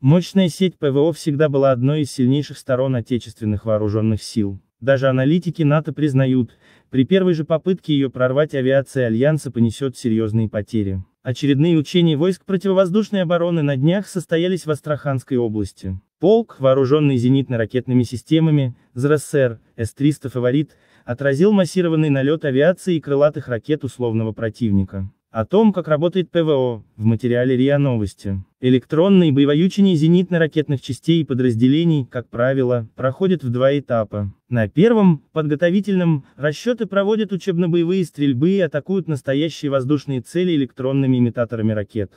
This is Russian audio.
Мощная сеть ПВО всегда была одной из сильнейших сторон отечественных вооруженных сил. Даже аналитики НАТО признают, при первой же попытке ее прорвать авиация Альянса понесет серьезные потери. Очередные учения войск противовоздушной обороны на днях состоялись в Астраханской области. Полк, вооруженный зенитно-ракетными системами, ЗРСР, С-300 «Фаворит», отразил массированный налет авиации и крылатых ракет условного противника. О том, как работает ПВО, в материале РИА Новости. Электронные боевоючения зенитно-ракетных частей и подразделений, как правило, проходят в два этапа. На первом, подготовительном, расчеты проводят учебно-боевые стрельбы и атакуют настоящие воздушные цели электронными имитаторами ракет.